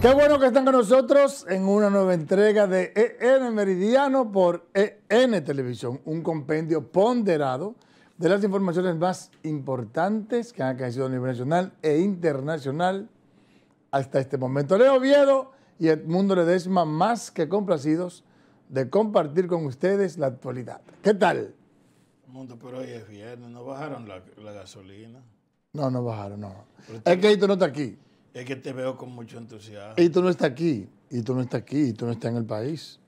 Qué bueno que están con nosotros en una nueva entrega de EN Meridiano por EN Televisión, un compendio ponderado de las informaciones más importantes que han caído a nivel nacional e internacional hasta este momento. Leo Viedo y Edmundo Ledesma, más que complacidos de compartir con ustedes la actualidad. ¿Qué tal? Mundo, pero hoy es viernes, ¿no bajaron la, gasolina? No, no bajaron, no. es que esto no está aquí. Es que te veo con mucho entusiasmo. Y tú no estás aquí, y tú no estás aquí, y tú no estás en el país.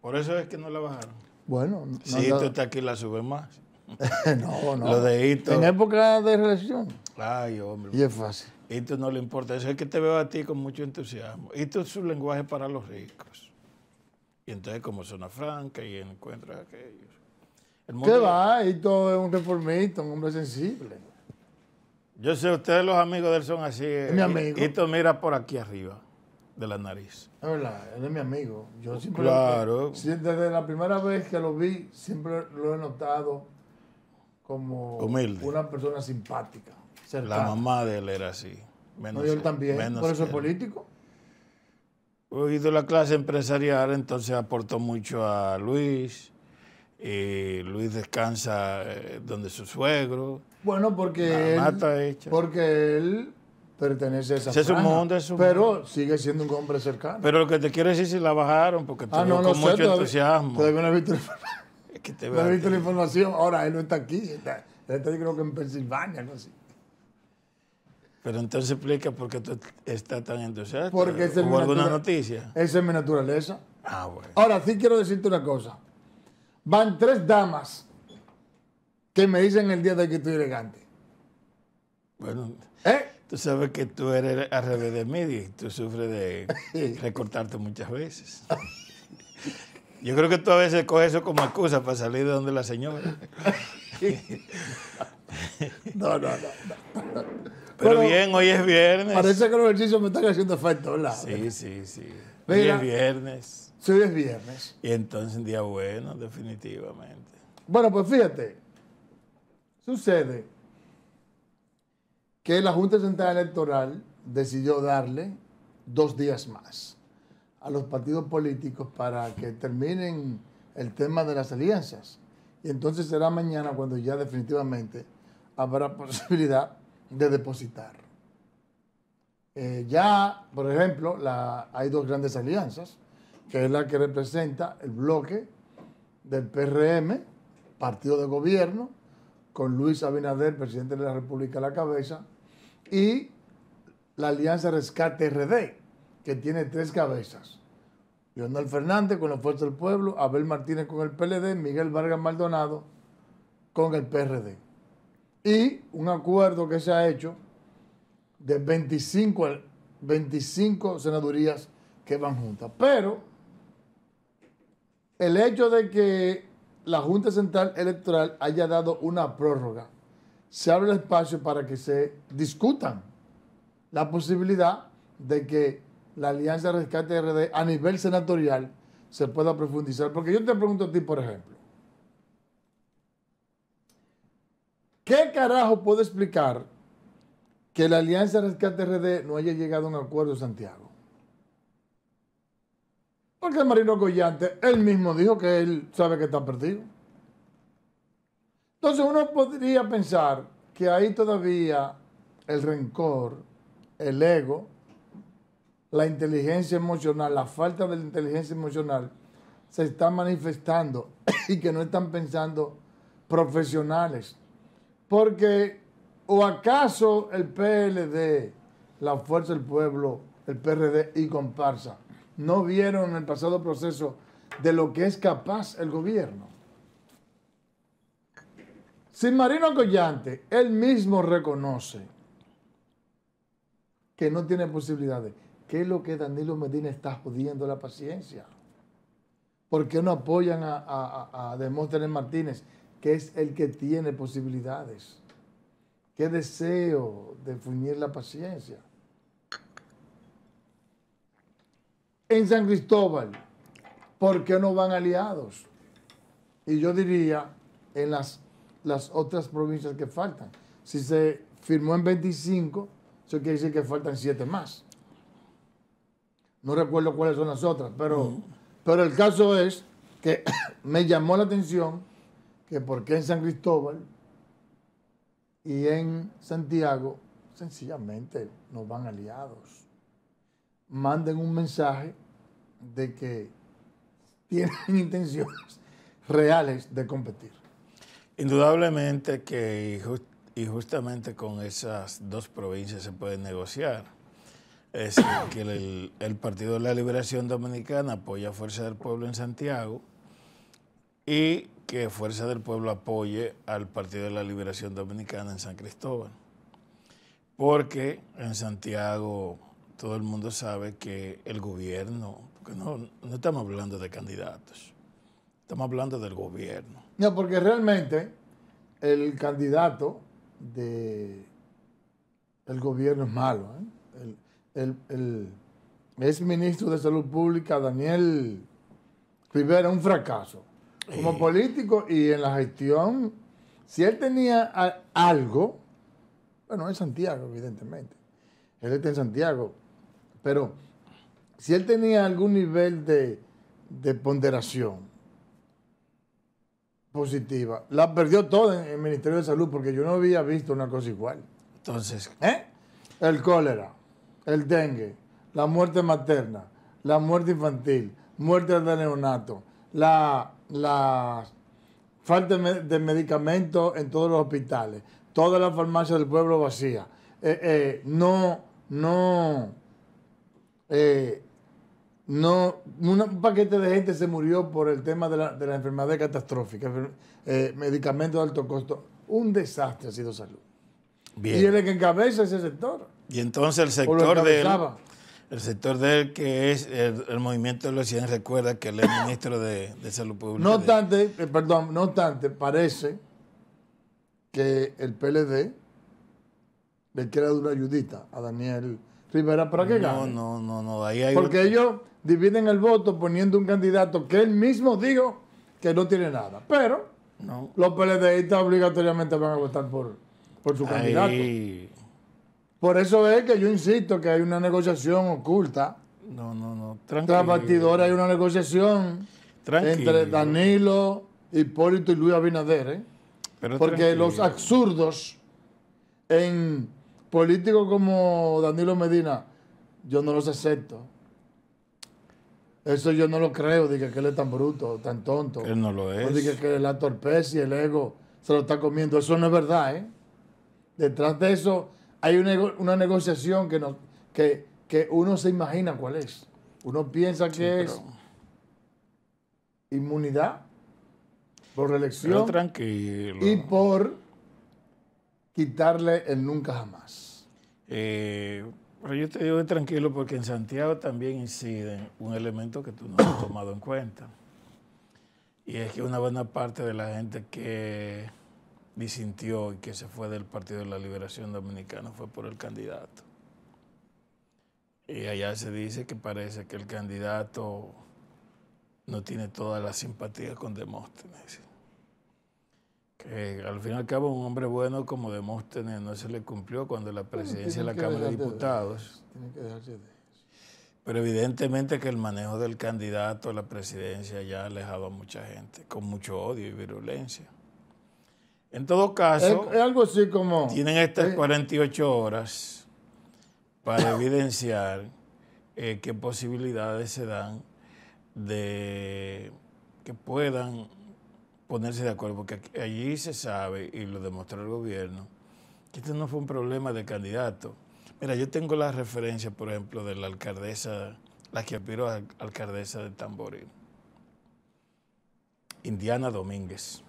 Por eso es que no la bajaron. Bueno, no si tú estás aquí, la subes más. no, no. Lo de Ito. En época de relación. Ay, hombre. Y es fácil. Esto no le importa. Eso es que te veo a ti con mucho entusiasmo. Ito es su lenguaje para los ricos. Y entonces, como zona franca y encuentras aquellos. ¿Qué va? Ito es un reformista, un hombre sensible. Yo sé, ustedes los amigos de él son así. Es mi amigo. Y tú mira por aquí arriba de la nariz. Es verdad, él es mi amigo. Yo siempre claro. desde la primera vez que lo vi, siempre lo he notado como una persona simpática. La mamá de él era así. Menos, no, yo también. por eso es político. Oído la clase empresarial, entonces aportó mucho a Luis. Y Luis descansa eh, donde su suegro. Bueno, porque él, porque él pertenece a esa Se Pero sigue siendo un hombre cercano. Pero lo que te quiero decir es si la bajaron, porque te ah, no, con mucho entusiasmo. es que te no visto la información. Ahora, él no está aquí. Está, está creo que en Pensilvania, no sé. Pero entonces explica por qué tú estás tan entusiasta. Porque alguna noticia? Esa es mi naturaleza. Ah, bueno. Ahora, sí quiero decirte una cosa. Van tres damas que me dicen el día de que estoy elegante. Bueno, ¿Eh? tú sabes que tú eres al revés de mí y tú sufres de recortarte muchas veces. Yo creo que tú a veces coges eso como excusa para salir de donde la señora. no, no, no. Pero, bien, hoy es viernes. Parece que los ejercicios me están haciendo efecto, Sí, sí, sí. hoy es viernes. Sí, hoy es viernes. Y entonces un día bueno, definitivamente. Bueno, pues fíjate, Sucede que la Junta Central Electoral decidió darle dos días más a los partidos políticos para que terminen el tema de las alianzas. Y entonces será mañana cuando ya definitivamente habrá posibilidad de depositar. Eh, ya, por ejemplo, hay dos grandes alianzas, que es la que representa el bloque del PRM, partido de gobierno, con Luis Abinader, presidente de la República a la cabeza, y la Alianza Rescate RD, que tiene tres cabezas. Leonel Fernández con la Fuerza del Pueblo, Abel Martínez con el PLD, Miguel Vargas Maldonado con el PRD. Y un acuerdo que se ha hecho de 25, 25 senadurías que van juntas. Pero el hecho de que la Junta Central Electoral haya dado una prórroga, se abre el espacio para que se discutan la posibilidad de que la Alianza Rescate RD a nivel senatorial se pueda profundizar. Porque yo te pregunto a ti, por ejemplo, ¿qué carajo puede explicar que la Alianza Rescate RD no haya llegado a un acuerdo en Santiago? Porque Marino Collante, él mismo dijo que él sabe que está perdido. Entonces uno podría pensar que ahí todavía el rencor, el ego, la inteligencia emocional, la falta de la inteligencia emocional se está manifestando y que no están pensando profesionales. Porque o acaso el PLD, la Fuerza del Pueblo, el PRD y comparsa, no vieron en el pasado proceso de lo que es capaz el gobierno. Sin Marino Collante, él mismo reconoce que no tiene posibilidades. ¿Qué es lo que Danilo Medina está jodiendo la paciencia? ¿Por qué no apoyan a, Demóstenes Martínez, que es el que tiene posibilidades? ¿Qué deseo de fuñir la paciencia? en San Cristóbal, ¿por qué no van aliados? Y yo diría en las, las otras provincias que faltan. Si se firmó en 25, eso quiere decir que faltan siete más. No recuerdo cuáles son las otras, pero, pero el caso es que me llamó la atención que por qué en San Cristóbal y en Santiago sencillamente no van aliados manden un mensaje de que tienen intenciones reales de competir. Indudablemente que y justamente con esas dos provincias se puede negociar. Es que el, Partido de la Liberación Dominicana apoya a Fuerza del Pueblo en Santiago y que Fuerza del Pueblo apoye al Partido de la Liberación Dominicana en San Cristóbal. Porque en Santiago todo el mundo sabe que el gobierno, porque no, no estamos hablando de candidatos, estamos hablando del gobierno. No, porque realmente el candidato del gobierno es malo. ¿eh? El, exministro ex ministro de Salud Pública, Daniel Rivera, un fracaso. Como político y en la gestión, si él tenía algo, bueno, en Santiago, evidentemente. Él está en Santiago pero si él tenía algún nivel de, ponderación positiva, la perdió todo en el Ministerio de Salud porque yo no había visto una cosa igual. Entonces, ¿eh? El cólera, el dengue, la muerte materna, la muerte infantil, muerte de neonato, la, la falta de medicamentos en todos los hospitales, todas las farmacias del pueblo vacía. Eh, eh, no, no eh, no, un paquete de gente se murió por el tema de la, enfermedad catastrófica, eh, medicamentos de alto costo. Un desastre ha sido salud. Bien. Y él que encabeza ese sector. Y entonces el sector de el sector de que es el, movimiento de los 100 recuerda que él es ministro de, Salud Pública. No obstante, eh, perdón, no obstante, parece que el PLD le quiere dar una ayudita a Daniel Sí, ¿para qué gana? No, no, no, no. Ahí Porque ellos dividen el voto poniendo un candidato que él mismo dijo que no tiene nada. Pero los PLDistas obligatoriamente van a votar por, por su Ahí. candidato. Por eso es que yo insisto que hay una negociación oculta. No, no, no. Tras hay una negociación entre Danilo, Hipólito y Luis Abinader. ¿eh? Porque los absurdos en políticos como Danilo Medina, yo no los acepto. Eso yo no lo creo, dije que él es tan bruto, tan tonto. Él no lo es. Dije que la torpeza y el ego se lo está comiendo. Eso no es verdad, ¿eh? Detrás de eso hay una, negociación que, no, que, uno se imagina cuál es. Uno piensa que es inmunidad por reelección y por quitarle el nunca jamás? Eh, pero yo te digo tranquilo porque en Santiago también incide un elemento que tú no has tomado en cuenta. Y es que una buena parte de la gente que disintió y que se fue del Partido de la Liberación Dominicana fue por el candidato. Y allá se dice que parece que el candidato no tiene toda la simpatía con Demóstenes que al fin y al cabo un hombre bueno como Demóstenes no se le cumplió cuando la presidencia de la Cámara de Diputados. que dejarse Pero evidentemente que el manejo del candidato a la presidencia ya ha alejado a mucha gente, con mucho odio y virulencia. En todo caso, es, algo así como, tienen estas 48 eh, horas para evidenciar eh, qué posibilidades se dan de que puedan ponerse de acuerdo, porque allí se sabe, y lo demostró el gobierno, que este no fue un problema de candidato. Mira, yo tengo la referencia, por ejemplo, de la alcaldesa, la que aspiró a alcaldesa de Tamboril, Indiana Domínguez.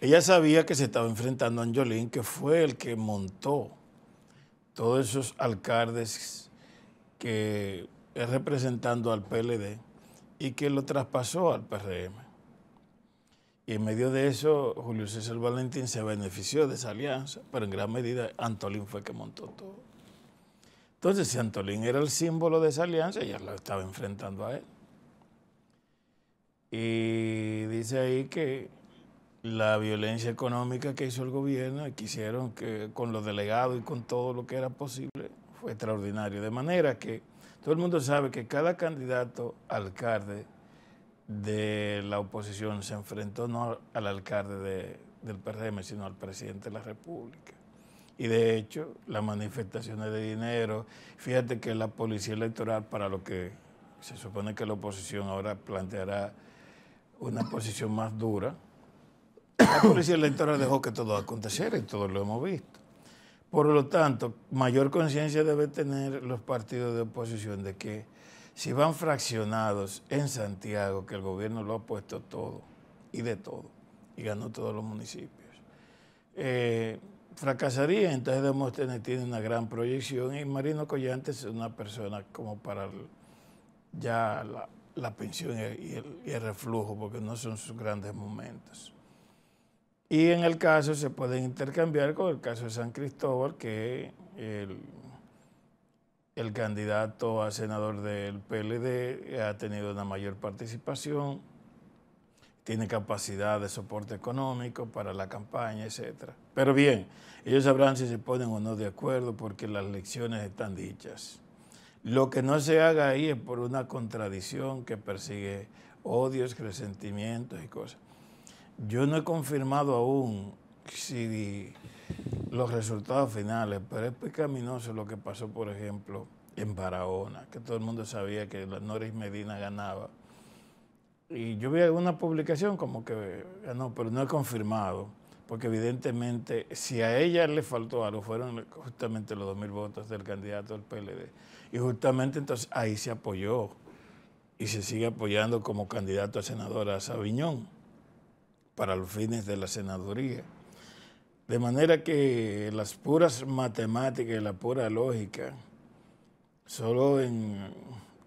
Ella sabía que se estaba enfrentando a Angiolín, que fue el que montó todos esos alcaldes que es representando al PLD y que lo traspasó al PRM. Y en medio de eso, Julio César Valentín se benefició de esa alianza, pero en gran medida Antolín fue que montó todo. Entonces, si Antolín era el símbolo de esa alianza, ya lo estaba enfrentando a él. Y dice ahí que la violencia económica que hizo el gobierno y que hicieron que con los delegados y con todo lo que era posible fue extraordinario. De manera que todo el mundo sabe que cada candidato alcalde de la oposición se enfrentó no al alcalde del PRM, sino al presidente de la República. Y de hecho, las manifestaciones de dinero, fíjate que la policía electoral, para lo que se supone que la oposición ahora planteará una posición más dura, la policía electoral dejó que todo aconteciera y todo lo hemos visto. Por lo tanto, mayor conciencia debe tener los partidos de oposición de que si van fraccionados en Santiago, que el gobierno lo ha puesto todo y de todo, y ganó todos los municipios, eh, fracasaría. Entonces Demóstenes tiene una gran proyección y Marino Collantes es una persona como para ya la, pensión y el, y el, reflujo, porque no son sus grandes momentos. Y en el caso se pueden intercambiar con el caso de San Cristóbal, que el el candidato a senador del PLD ha tenido una mayor participación, tiene capacidad de soporte económico para la campaña, etc. Pero bien, ellos sabrán si se ponen o no de acuerdo porque las lecciones están dichas. Lo que no se haga ahí es por una contradicción que persigue odios, resentimientos y cosas. Yo no he confirmado aún si los resultados finales, pero es pecaminoso lo que pasó, por ejemplo, en Barahona, que todo el mundo sabía que Noris Medina ganaba. Y yo vi alguna publicación como que ganó, pero no he confirmado, porque evidentemente si a ella le faltó algo, fueron justamente los 2.000 votos del candidato del PLD. Y justamente entonces ahí se apoyó y se sigue apoyando como candidato a senadora a Sabiñón para los fines de la senaduría. De manera que las puras matemáticas y la pura lógica, solo en,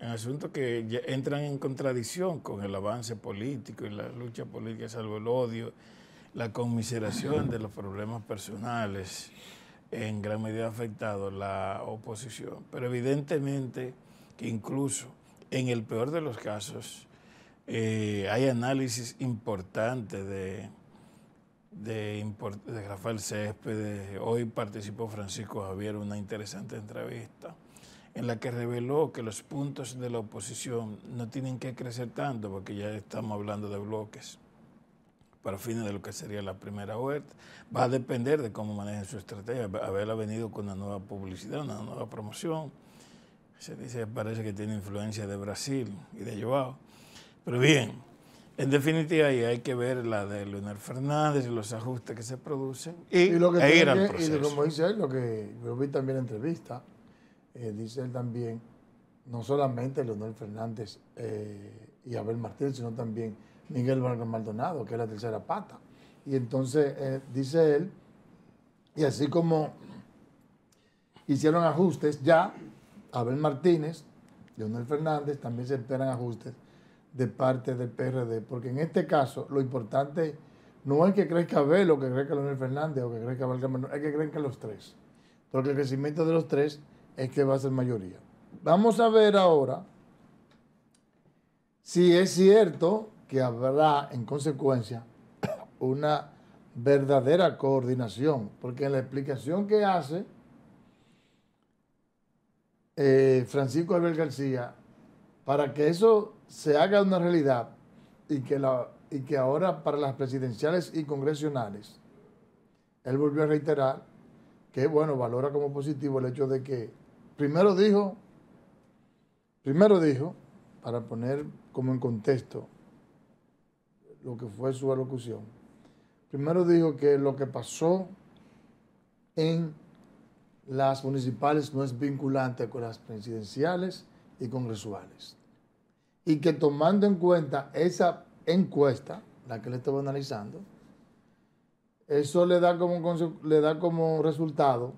asuntos que entran en contradicción con el avance político y la lucha política, salvo el odio, la conmiseración de los problemas personales, en gran medida afectado la oposición. Pero evidentemente que incluso en el peor de los casos eh, hay análisis importantes de de, de Rafael Céspedes. Hoy participó Francisco Javier en una interesante entrevista en la que reveló que los puntos de la oposición no tienen que crecer tanto, porque ya estamos hablando de bloques, para fines de lo que sería la primera vuelta. Va a depender de cómo manejen su estrategia. Haberla venido con una nueva publicidad, una nueva promoción. Se dice, parece que tiene influencia de Brasil y de Joao. Pero bien, en definitiva, ahí hay que ver la de Leonel Fernández y los ajustes que se producen y, lo como dice él, lo que yo vi también en entrevista, eh, dice él también, no solamente Leonel Fernández eh, y Abel Martínez, sino también Miguel Vargas Maldonado, que es la tercera pata. Y entonces eh, dice él, y así como hicieron ajustes ya, Abel Martínez, Leonel Fernández, también se esperan ajustes de parte del PRD, porque en este caso lo importante no es que crezca Abel o que crezca Leonel Fernández o que crezca Valcamano, es que que los tres, porque el crecimiento de los tres es que va a ser mayoría. Vamos a ver ahora si es cierto que habrá en consecuencia una verdadera coordinación, porque en la explicación que hace eh, Francisco Abel García, para que eso se haga una realidad y que, la, y que ahora para las presidenciales y congresionales, él volvió a reiterar que, bueno, valora como positivo el hecho de que, primero dijo, primero dijo, para poner como en contexto lo que fue su alocución, primero dijo que lo que pasó en las municipales no es vinculante con las presidenciales y congresuales y que tomando en cuenta esa encuesta, la que le estaba analizando, eso le da como, le da como resultado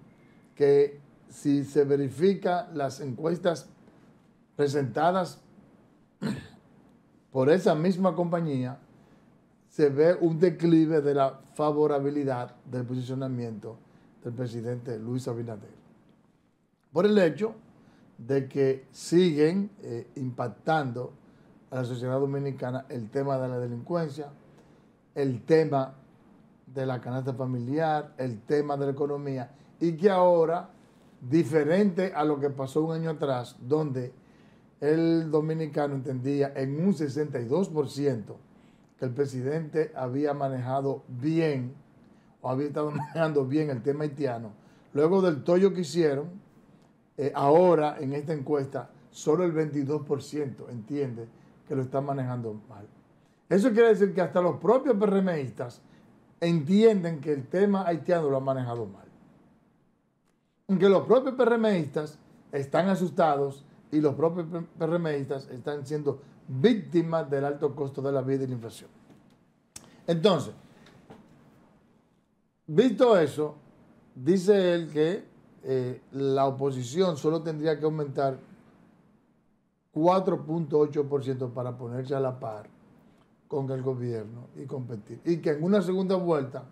que si se verifican las encuestas presentadas por esa misma compañía, se ve un declive de la favorabilidad del posicionamiento del presidente Luis Abinader. Por el hecho de que siguen eh, impactando a la sociedad dominicana el tema de la delincuencia, el tema de la canasta familiar, el tema de la economía, y que ahora, diferente a lo que pasó un año atrás, donde el dominicano entendía en un 62% que el presidente había manejado bien o había estado manejando bien el tema haitiano, luego del tollo que hicieron, eh, ahora en esta encuesta solo el 22% entiende que lo está manejando mal. Eso quiere decir que hasta los propios PRMistas entienden que el tema haitiano lo ha manejado mal. Aunque los propios PRMistas están asustados y los propios PRMistas están siendo víctimas del alto costo de la vida y la inflación. Entonces, visto eso, dice él que eh, la oposición solo tendría que aumentar 4.8% para ponerse a la par con el gobierno y competir. Y que en una segunda vuelta,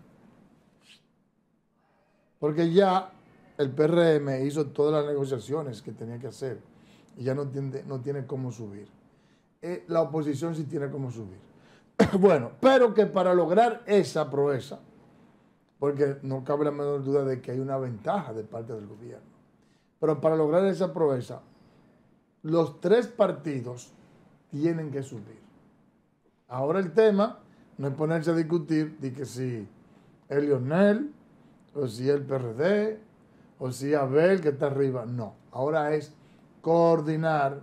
porque ya el PRM hizo todas las negociaciones que tenía que hacer y ya no tiene, no tiene cómo subir. Eh, la oposición sí tiene cómo subir. bueno, pero que para lograr esa proeza, porque no cabe la menor duda de que hay una ventaja de parte del gobierno. Pero para lograr esa proeza, los tres partidos tienen que subir. Ahora el tema no es ponerse a discutir de que si es Lionel, o si es el PRD, o si Abel que está arriba. No, ahora es coordinar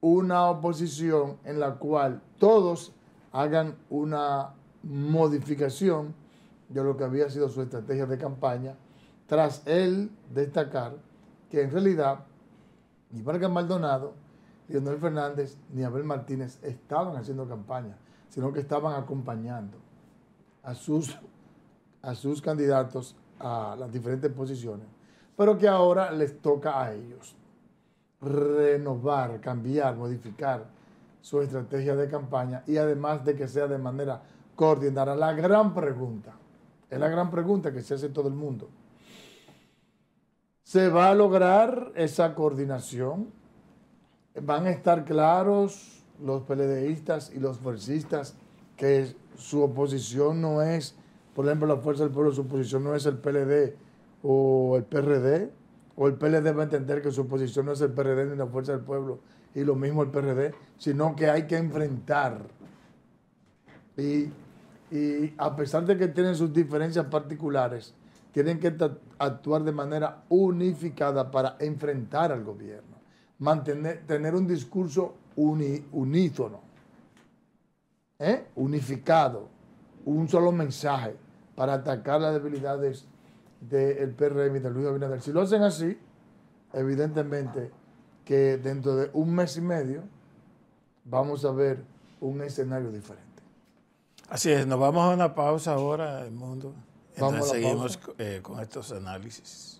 una oposición en la cual todos hagan una modificación de lo que había sido su estrategia de campaña, tras él destacar que en realidad ni Vargas Maldonado, ni Leonel Fernández, ni Abel Martínez estaban haciendo campaña, sino que estaban acompañando a sus, a sus candidatos a las diferentes posiciones, pero que ahora les toca a ellos renovar, cambiar, modificar su estrategia de campaña y además de que sea de manera coordinada. La gran pregunta, es la gran pregunta que se hace todo el mundo. ¿Se va a lograr esa coordinación? ¿Van a estar claros los PLDistas y los fuercistas que su oposición no es, por ejemplo, la Fuerza del Pueblo, su oposición no es el PLD o el PRD? ¿O el PLD va a entender que su oposición no es el PRD ni la Fuerza del Pueblo y lo mismo el PRD, sino que hay que enfrentar y y a pesar de que tienen sus diferencias particulares, tienen que actuar de manera unificada para enfrentar al gobierno, mantener, tener un discurso uni, unítono, ¿eh? unificado, un solo mensaje para atacar las debilidades del PRM y de Luis Abinader. Si lo hacen así, evidentemente que dentro de un mes y medio vamos a ver un escenario diferente. Así es, nos vamos a una pausa ahora, el mundo. Entonces seguimos eh, con estos análisis.